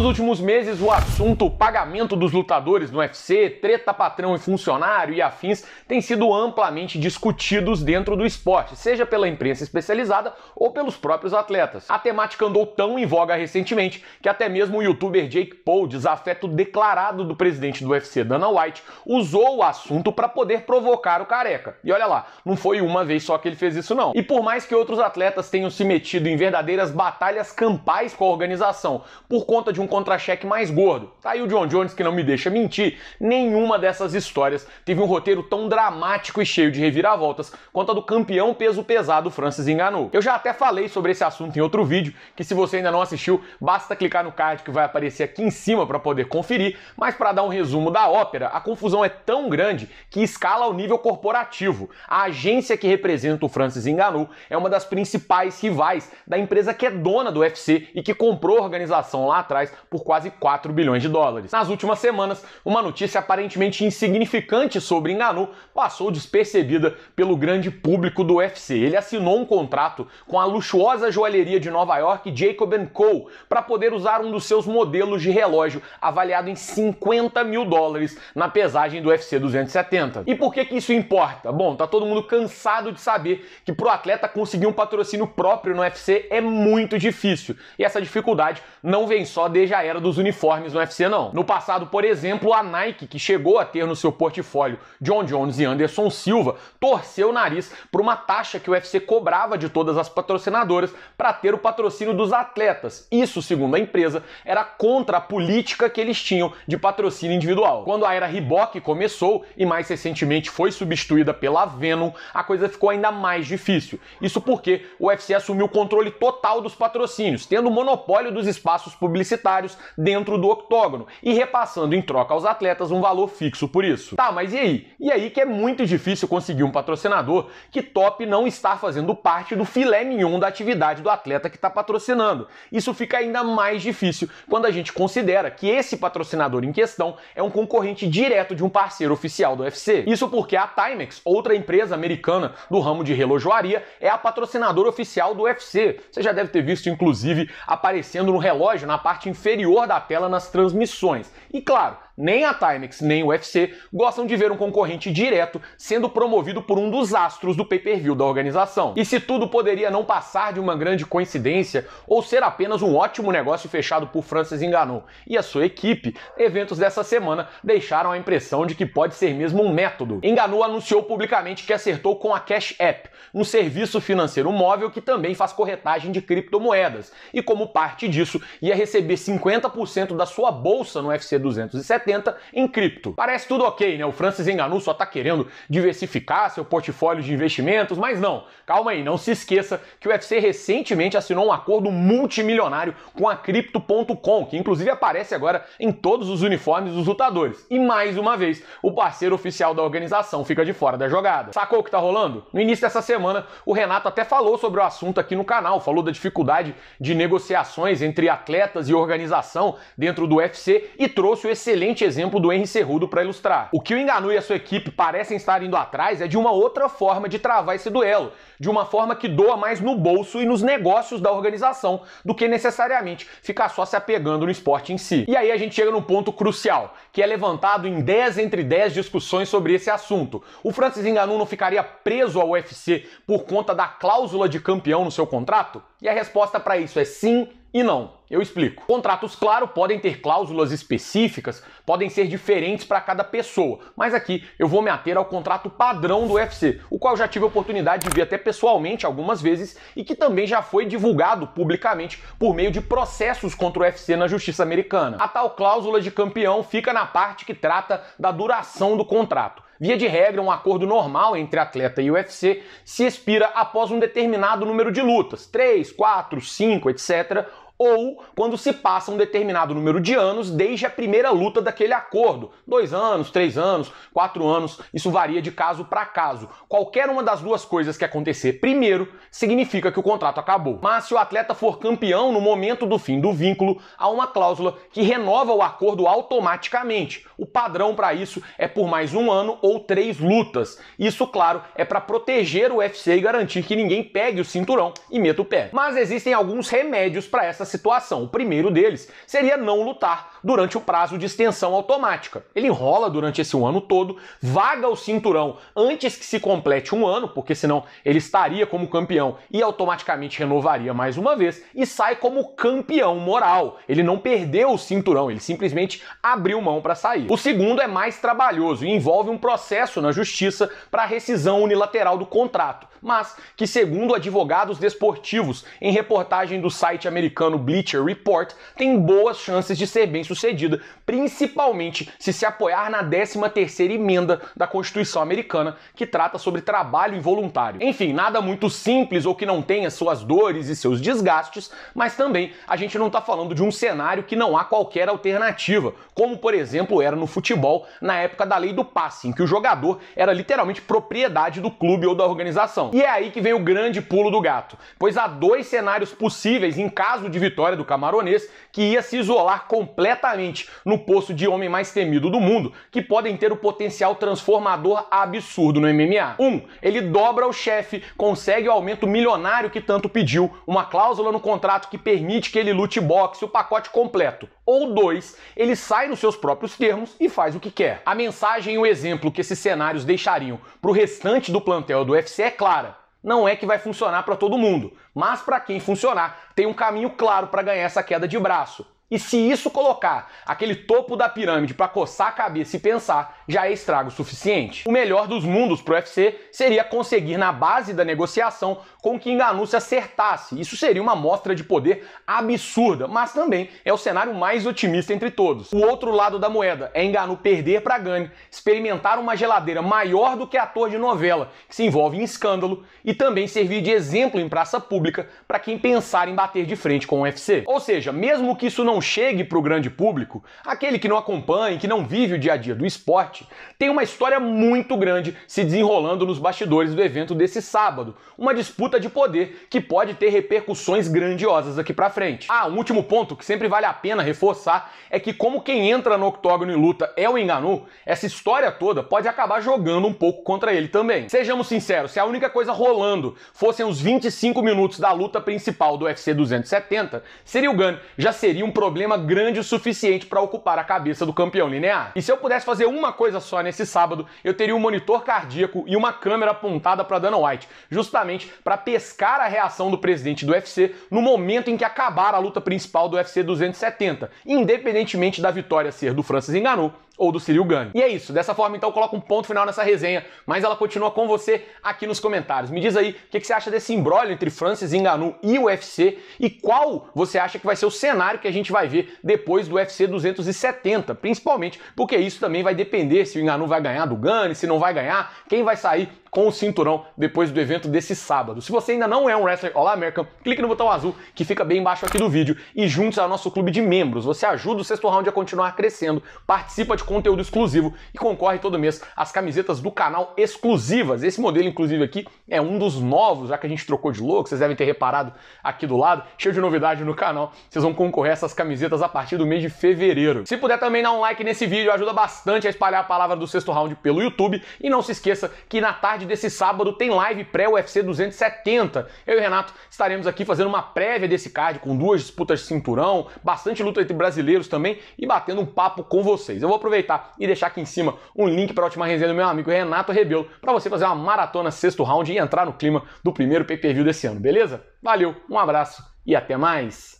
nos últimos meses, o assunto pagamento dos lutadores no UFC, treta patrão e funcionário e afins tem sido amplamente discutidos dentro do esporte, seja pela imprensa especializada ou pelos próprios atletas. A temática andou tão em voga recentemente que até mesmo o youtuber Jake Paul, desafeto declarado do presidente do UFC Dana White, usou o assunto para poder provocar o careca. E olha lá, não foi uma vez só que ele fez isso não. E por mais que outros atletas tenham se metido em verdadeiras batalhas campais com a organização por conta de um contra-cheque mais gordo. Tá aí o John Jones que não me deixa mentir, nenhuma dessas histórias teve um roteiro tão dramático e cheio de reviravoltas quanto a do campeão peso pesado Francis Enganou. Eu já até falei sobre esse assunto em outro vídeo, que se você ainda não assistiu, basta clicar no card que vai aparecer aqui em cima para poder conferir, mas para dar um resumo da ópera, a confusão é tão grande que escala ao nível corporativo. A agência que representa o Francis Ngannou é uma das principais rivais da empresa que é dona do UFC e que comprou a organização lá atrás por quase 4 bilhões de dólares. Nas últimas semanas, uma notícia aparentemente insignificante sobre Enganu passou despercebida pelo grande público do UFC. Ele assinou um contrato com a luxuosa joalheria de Nova York, Jacob Co., para poder usar um dos seus modelos de relógio avaliado em 50 mil dólares na pesagem do UFC 270. E por que, que isso importa? Bom, tá todo mundo cansado de saber que pro atleta conseguir um patrocínio próprio no UFC é muito difícil. E essa dificuldade não vem só de já era dos uniformes no UFC, não. No passado, por exemplo, a Nike, que chegou a ter no seu portfólio John Jones e Anderson Silva, torceu o nariz para uma taxa que o UFC cobrava de todas as patrocinadoras para ter o patrocínio dos atletas. Isso, segundo a empresa, era contra a política que eles tinham de patrocínio individual. Quando a era Reebok começou e mais recentemente foi substituída pela Venom, a coisa ficou ainda mais difícil. Isso porque o UFC assumiu o controle total dos patrocínios, tendo o monopólio dos espaços publicitários dentro do octógono e repassando em troca aos atletas um valor fixo por isso. Tá, mas e aí? E aí que é muito difícil conseguir um patrocinador que top não estar fazendo parte do filé mignon da atividade do atleta que está patrocinando. Isso fica ainda mais difícil quando a gente considera que esse patrocinador em questão é um concorrente direto de um parceiro oficial do UFC. Isso porque a Timex, outra empresa americana do ramo de relojoaria, é a patrocinadora oficial do UFC. Você já deve ter visto, inclusive, aparecendo no relógio na parte inferior inferior da tela nas transmissões. E claro, nem a Timex, nem o UFC gostam de ver um concorrente direto sendo promovido por um dos astros do pay-per-view da organização. E se tudo poderia não passar de uma grande coincidência ou ser apenas um ótimo negócio fechado por Francis Ngannou e a sua equipe, eventos dessa semana deixaram a impressão de que pode ser mesmo um método. Ngannou anunciou publicamente que acertou com a Cash App, um serviço financeiro móvel que também faz corretagem de criptomoedas, e como parte disso ia receber 50% da sua bolsa no UFC 270 70 em cripto. Parece tudo ok, né? O Francis Enganu só está querendo diversificar seu portfólio de investimentos, mas não. Calma aí, não se esqueça que o UFC recentemente assinou um acordo multimilionário com a Crypto.com, que inclusive aparece agora em todos os uniformes dos lutadores. E mais uma vez, o parceiro oficial da organização fica de fora da jogada. Sacou o que tá rolando? No início dessa semana, o Renato até falou sobre o assunto aqui no canal, falou da dificuldade de negociações entre atletas e organização dentro do UFC e trouxe o excelente excelente exemplo do Henry Cerrudo para ilustrar. O que o Enganu e a sua equipe parecem estar indo atrás é de uma outra forma de travar esse duelo, de uma forma que doa mais no bolso e nos negócios da organização do que necessariamente ficar só se apegando no esporte em si. E aí a gente chega num ponto crucial, que é levantado em 10 entre 10 discussões sobre esse assunto. O Francis Enganu não ficaria preso ao UFC por conta da cláusula de campeão no seu contrato? E a resposta para isso é sim e não, eu explico. Contratos, claro, podem ter cláusulas específicas, podem ser diferentes para cada pessoa, mas aqui eu vou me ater ao contrato padrão do UFC, o qual já tive a oportunidade de ver até pessoalmente algumas vezes e que também já foi divulgado publicamente por meio de processos contra o UFC na justiça americana. A tal cláusula de campeão fica na parte que trata da duração do contrato. Via de regra, um acordo normal entre atleta e UFC se expira após um determinado número de lutas, 3, 4, 5, etc ou quando se passa um determinado número de anos desde a primeira luta daquele acordo. Dois anos, três anos, quatro anos, isso varia de caso para caso. Qualquer uma das duas coisas que acontecer primeiro significa que o contrato acabou. Mas se o atleta for campeão no momento do fim do vínculo, há uma cláusula que renova o acordo automaticamente. O padrão para isso é por mais um ano ou três lutas. Isso, claro, é para proteger o UFC e garantir que ninguém pegue o cinturão e meta o pé. Mas existem alguns remédios para essas situação. O primeiro deles seria não lutar, durante o prazo de extensão automática. Ele enrola durante esse um ano todo, vaga o cinturão antes que se complete um ano, porque senão ele estaria como campeão e automaticamente renovaria mais uma vez, e sai como campeão moral. Ele não perdeu o cinturão, ele simplesmente abriu mão para sair. O segundo é mais trabalhoso e envolve um processo na justiça para rescisão unilateral do contrato, mas que, segundo advogados desportivos, em reportagem do site americano Bleacher Report, tem boas chances de ser bem sucedida, principalmente se se apoiar na 13ª emenda da Constituição americana, que trata sobre trabalho involuntário. Enfim, nada muito simples ou que não tenha suas dores e seus desgastes, mas também a gente não está falando de um cenário que não há qualquer alternativa, como por exemplo era no futebol na época da lei do passe, em que o jogador era literalmente propriedade do clube ou da organização. E é aí que vem o grande pulo do gato, pois há dois cenários possíveis em caso de vitória do camaronês que ia se isolar completamente diretamente no posto de homem mais temido do mundo, que podem ter o potencial transformador absurdo no MMA. 1. Um, ele dobra o chefe, consegue o aumento milionário que tanto pediu, uma cláusula no contrato que permite que ele lute boxe, o pacote completo. Ou 2. Ele sai nos seus próprios termos e faz o que quer. A mensagem e o exemplo que esses cenários deixariam para o restante do plantel do UFC é clara não é que vai funcionar para todo mundo, mas para quem funcionar, tem um caminho claro para ganhar essa queda de braço e se isso colocar aquele topo da pirâmide para coçar a cabeça e pensar, já é estrago suficiente? O melhor dos mundos para o UFC seria conseguir, na base da negociação, com que se acertasse. Isso seria uma mostra de poder absurda, mas também é o cenário mais otimista entre todos. O outro lado da moeda é Enganu perder para Gane, experimentar uma geladeira maior do que ator de novela, que se envolve em escândalo, e também servir de exemplo em praça pública para quem pensar em bater de frente com o UFC. Ou seja, mesmo que isso não chegue para o grande público, aquele que não acompanha, que não vive o dia a dia do esporte, tem uma história muito grande se desenrolando nos bastidores do evento desse sábado. Uma disputa de poder que pode ter repercussões grandiosas aqui para frente. Ah, um último ponto que sempre vale a pena reforçar é que, como quem entra no octógono e luta é o Enganu, essa história toda pode acabar jogando um pouco contra ele também. Sejamos sinceros, se a única coisa rolando fossem os 25 minutos da luta principal do UFC 270, Cyril Gunn já seria um problema problema grande o suficiente para ocupar a cabeça do campeão linear. E se eu pudesse fazer uma coisa só nesse sábado, eu teria um monitor cardíaco e uma câmera apontada para Dana White, justamente para pescar a reação do presidente do UFC no momento em que acabar a luta principal do UFC 270, independentemente da vitória ser do Francis Enganou ou do Ciril Gane. E é isso. Dessa forma, então, eu coloco um ponto final nessa resenha, mas ela continua com você aqui nos comentários. Me diz aí o que, que, você acha desse embrólio entre Francis Ngannou e o UFC e qual você acha que vai ser o cenário que a gente vai ver depois do UFC 270, principalmente porque isso também vai depender se o Ngannou vai ganhar do Gane, se não vai ganhar, quem vai sair com o cinturão depois do evento desse sábado. Se você ainda não é um wrestler olá American, clique no botão azul que fica bem embaixo aqui do vídeo e junte-se ao nosso clube de membros. Você ajuda o sexto round a continuar crescendo, participa de conteúdo exclusivo e concorre todo mês às camisetas do canal exclusivas. Esse modelo, inclusive, aqui é um dos novos, já que a gente trocou de logo, vocês devem ter reparado aqui do lado, cheio de novidade no canal. Vocês vão concorrer a essas camisetas a partir do mês de fevereiro. Se puder também dar um like nesse vídeo, ajuda bastante a espalhar a palavra do sexto round pelo YouTube. E não se esqueça que na tarde tarde desse sábado tem live pré-UFC 270. Eu e o Renato estaremos aqui fazendo uma prévia desse card com duas disputas de cinturão, bastante luta entre brasileiros também e batendo um papo com vocês. Eu vou aproveitar e deixar aqui em cima um link para a última resenha do meu amigo Renato Rebelo para você fazer uma maratona sexto round e entrar no clima do primeiro pay-per-view desse ano, beleza? Valeu, um abraço e até mais!